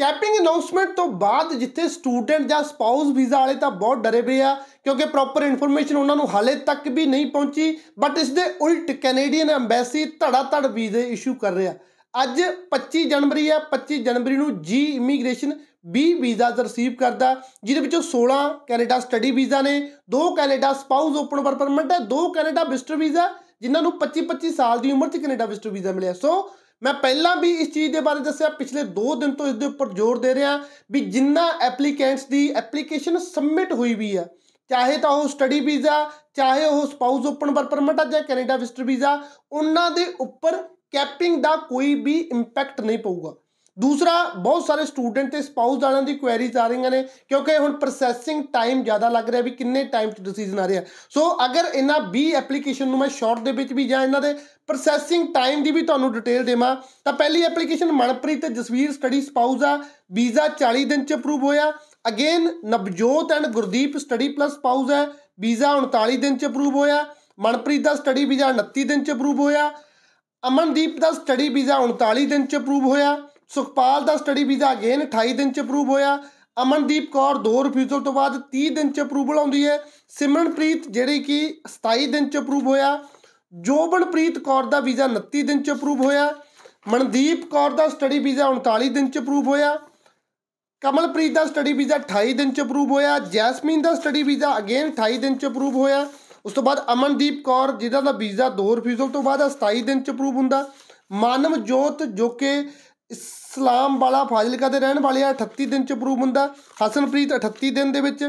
capping announcement ਤੋਂ ਬਾਅਦ ਜਿੱਥੇ ਸਟੂਡੈਂਟ ਜਾਂ ਸਪਾਊਸ ਵੀਜ਼ਾ ਵਾਲੇ ਤਾਂ ਬਹੁਤ ਡਰੇ ਪਏ ਆ ਕਿਉਂਕਿ ਪ੍ਰੋਪਰ ਇਨਫੋਰਮੇਸ਼ਨ ਉਹਨਾਂ ਨੂੰ ਹਾਲੇ ਤੱਕ ਵੀ ਨਹੀਂ ਪਹੁੰਚੀ ਬਟ ਇਸ ਦੇ ਉਲਟ ਕੈਨੇਡੀਅਨ ਐਮਬੈਸੀ ਧੜਾ ਧੜ ਵੀਜ਼ੇ ਇਸ਼ੂ ਕਰ ਰਿਹਾ ਅੱਜ 25 ਜਨਵਰੀ ਹੈ 25 ਜਨਵਰੀ ਨੂੰ ਜੀ ਇਮੀਗ੍ਰੇਸ਼ਨ 20 ਵੀਜ਼ਾ ਰਿਸੀਵ ਕਰਦਾ ਜਿਹਦੇ ਵਿੱਚੋਂ 16 ਕੈਨੇਡਾ ਸਟੱਡੀ ਵੀਜ਼ਾ ਨੇ ਦੋ Canada spouse open work permit ਹੈ ਦੋ ਕੈਨੇਡਾ ਵਿਜ਼ਟਰ ਵੀਜ਼ਾ ਜਿਨ੍ਹਾਂ ਨੂੰ 25 25 ਸਾਲ ਦੀ ਉਮਰ 'ਚ ਕੈਨੇਡਾ ਵਿਜ਼ਟਰ ਵੀਜ਼ਾ ਮਿਲਿਆ ਸੋ ਮੈਂ ਪਹਿਲਾਂ ਵੀ ਇਸ ਚੀਜ਼ ਦੇ ਬਾਰੇ ਦੱਸਿਆ ਪਿਛਲੇ 2 ਦਿਨ ਤੋਂ ਇਸ ਦੇ ਉੱਪਰ ਜ਼ੋਰ ਦੇ ਰਿਹਾ ਵੀ ਜਿੰਨਾ ਐਪਲੀਕੈਂਟਸ ਦੀ ਐਪਲੀਕੇਸ਼ਨ ਸਬਮਿਟ ਹੋਈ ਵੀ ਆ ਚਾਹੇ ਤਾਂ ਉਹ ਸਟੱਡੀ ਵੀਜ਼ਾ ਚਾਹੇ ਉਹ ਸਪਾਊਸ ਓਪਨ ਵਰਕ ਪਰਮਿਟ ਆ ਜਾਂ ਕੈਨੇਡਾ ਵਿਜ਼ਟਰ ਵੀਜ਼ਾ ਉਹਨਾਂ ਦੇ ਉੱਪਰ ਕੈਪਿੰਗ ਦਾ ਕੋਈ ਵੀ ਇੰਪੈਕਟ ਨਹੀਂ ਪਊਗਾ ਦੂਸਰਾ ਬਹੁਤ ਸਾਰੇ ਸਟੂਡੈਂਟ ਤੇ ਸਪਾਊਸ ਵਾਲਿਆਂ ਦੀ ਕੁਐਰੀਜ਼ ਆ ਰਹੀਆਂ ਨੇ ਕਿਉਂਕਿ ਹੁਣ ਪ੍ਰੋਸੈਸਿੰਗ ਟਾਈਮ ਜ਼ਿਆਦਾ ਲੱਗ ਰਿਹਾ ਵੀ ਕਿੰਨੇ ਟਾਈਮ 'ਚ ਡਿਸੀਜਨ ਆ ਰਿਹਾ ਸੋ ਅਗਰ ਇਹਨਾਂ 20 ਐਪਲੀਕੇਸ਼ਨ ਨੂੰ ਮੈਂ ਸ਼ਾਰਟ ਦੇ ਵਿੱਚ ਵੀ ਜਾਂ ਇਹਨਾਂ ਦੇ ਪ੍ਰੋਸੈਸਿੰਗ ਟਾਈਮ ਦੀ ਵੀ ਤੁਹਾਨੂੰ ਡਿਟੇਲ ਦੇਵਾਂ ਤਾਂ ਪਹਿਲੀ ਐਪਲੀਕੇਸ਼ਨ ਮਨਪ੍ਰੀਤ ਤੇ ਜਸਵੀਰ ਸਟੱਡੀ ਸਪਾਊਸ ਆ ਵੀਜ਼ਾ 40 ਦਿਨ 'ਚ ਅਪਰੂਵ ਹੋਇਆ again Navjot and Gurdeep study plus spouse ਹੈ ਵੀਜ਼ਾ 39 ਦਿਨ 'ਚ ਅਪਰੂਵ ਹੋਇਆ ਮਨਪ੍ਰੀਤ ਦਾ ਸਟੱਡੀ ਵੀਜ਼ਾ 29 ਦਿਨ 'ਚ ਅਪਰੂਵ ਹੋਇਆ ਅਮਨਦੀਪ ਦਾ ਸਟੱਡੀ ਵੀਜ਼ਾ 39 ਦਿਨ 'ਚ ਅਪਰੂਵ ਹੋਇਆ ਸੁਖਪਾਲ ਦਾ ਸਟੱਡੀ ਵੀਜ਼ਾ ਅਗੇਨ 28 ਦਿਨ ਚ ਅਪਰੂਵ ਹੋਇਆ ਅਮਨਦੀਪ ਕੌਰ ਦੋ ਰਿਫਿਊਜ਼ਲ ਤੋਂ ਬਾਅਦ 30 ਦਿਨ ਚ ਅਪਰੂਵਲ ਆਉਂਦੀ ਹੈ ਸਿਮਰਨਪ੍ਰੀਤ ਜਿਹੜੀ ਕਿ 27 ਦਿਨ ਚ ਅਪਰੂਵ ਹੋਇਆ ਜੋਬਨਪ੍ਰੀਤ ਕੌਰ ਦਾ ਵੀਜ਼ਾ 29 ਦਿਨ ਚ ਅਪਰੂਵ ਹੋਇਆ ਮਨਦੀਪ ਕੌਰ ਦਾ ਸਟੱਡੀ ਵੀਜ਼ਾ 39 ਦਿਨ ਚ ਅਪਰੂਵ ਹੋਇਆ ਕਮਲਪ੍ਰੀਤ ਦਾ ਸਟੱਡੀ ਵੀਜ਼ਾ 28 ਦਿਨ ਚ ਅਪਰੂਵ ਹੋਇਆ ਜੈਸਮੀਨ ਦਾ ਸਟੱਡੀ ਵੀਜ਼ਾ ਅਗੇਨ 28 ਦਿਨ ਚ ਅਪਰੂਵ ਹੋਇਆ ਉਸ ਤੋਂ ਬਾਅਦ ਅਮਨਦੀਪ ਕੌਰ ਜਿਹਦਾ ਦਾ ਵੀਜ਼ਾ ਦੋ ਰਿਫਿਊਜ਼ਲ ਤੋਂ ਬਾਅਦ 27 ਦਿਨ ਚ ਅਪਰੂਵ ਹੁੰਦਾ ਮਾਨਵਜੋਤ ਜੋ ਕਿ ਇਸਲਾਮ ਵਾਲਾ ਫਾਜ਼ਿਲਕਾ ਦੇ ਰਹਿਣ ਵਾਲੇ ਆ 38 ਦਿਨ ਚ ਪ੍ਰੂਵ ਹੁੰਦਾ ਹਸਨਪ੍ਰੀਤ 38 ਦਿਨ ਦੇ ਵਿੱਚ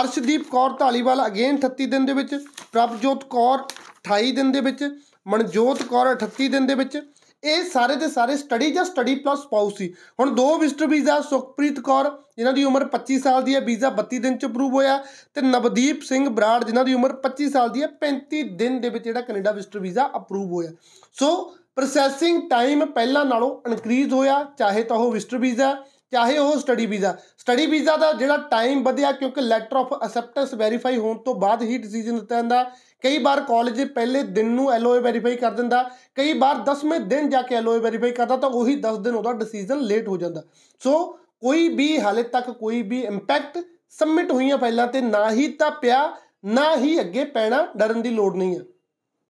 ਅਰਸ਼ਦੀਪ ਕੌਰ ਢਾਲੀਵਾਲ ਅਗੇਨ 38 ਦਿਨ ਦੇ ਵਿੱਚ ਪ੍ਰਭਜੋਤ ਕੌਰ 28 ਦਿਨ ਦੇ ਵਿੱਚ ਮਨਜੋਤ ਕੌਰ 38 ਦਿਨ ਦੇ ਵਿੱਚ ਇਹ ਸਾਰੇ ਦੇ ਸਾਰੇ ਸਟੱਡੀ ਜਾਂ ਸਟੱਡੀ ਪਲੱਸ ਪਾਉਸੀ ਸੀ ਹੁਣ ਦੋ ਵਿਜ਼ਟਰ ਵੀਜ਼ਾ ਸੁਖਪ੍ਰੀਤ ਕੌਰ ਜਿਨ੍ਹਾਂ ਦੀ ਉਮਰ 25 ਸਾਲ ਦੀ ਹੈ ਵੀਜ਼ਾ 32 ਦਿਨ ਚ ਅਪਰੂਵ ਹੋਇਆ ਤੇ ਨਵਦੀਪ ਸਿੰਘ ਬਰਾੜ ਜਿਨ੍ਹਾਂ ਦੀ ਉਮਰ 25 ਸਾਲ ਦੀ ਹੈ 35 ਦਿਨ ਦੇ ਵਿੱਚ ਜਿਹੜਾ ਕੈਨੇਡਾ ਵਿਜ਼ਟਰ ਵੀਜ਼ਾ ਅਪਰੂਵ ਹੋਇਆ ਸੋ ਪ੍ਰੋਸੈਸਿੰਗ ਟਾਈਮ ਪਹਿਲਾਂ ਨਾਲੋਂ ਇਨਕਰੀਜ਼ ਹੋਇਆ ਚਾਹੇ ਤਾਂ ਉਹ ਵਿਜ਼ਟਰ ਵੀਜ਼ਾ ਚਾਹੇ ਉਹ ਸਟੱਡੀ ਵੀਜ਼ਾ ਸਟੱਡੀ ਵੀਜ਼ਾ ਦਾ ਜਿਹੜਾ ਟਾਈਮ ਵਧਿਆ ਕਿਉਂਕਿ ਲੈਟਰ ਆਫ ਅਸੈਪਟੈਂਸ ਵੈਰੀਫਾਈ ਹੋਣ ਤੋਂ ਬਾਅਦ ਹੀ ਡਿਸੀਜਨ ਦਿੱਤਾ ਜਾਂਦਾ ਕਈ ਵਾਰ ਕਾਲਜ ਪਹਿਲੇ ਦਿਨ ਨੂੰ ਐਲਓਏ ਵੈਰੀਫਾਈ ਕਰ ਦਿੰਦਾ ਕਈ ਵਾਰ 10ਵੇਂ ਦਿਨ ਜਾ ਕੇ ਐਲਓਏ ਵੈਰੀਫਾਈ ਕਰਦਾ ਤਾਂ ਉਹੀ 10 ਦਿਨ ਉਹਦਾ ਡਿਸੀਜਨ ਲੇਟ ਹੋ ਜਾਂਦਾ ਸੋ ਕੋਈ ਵੀ ਹਾਲੇ ਤੱਕ ਕੋਈ ਵੀ ਇੰਪੈਕਟ ਸਬਮਿਟ ਹੋਈਆਂ ਫਾਈਲਾਂ ਤੇ ਨਾ ਹੀ ਤਾਂ ਪਿਆ ਨਾ ਹੀ ਅੱਗੇ ਪੈਣਾ ਡਰਨ ਦੀ ਲੋੜ ਨਹੀਂ ਹੈ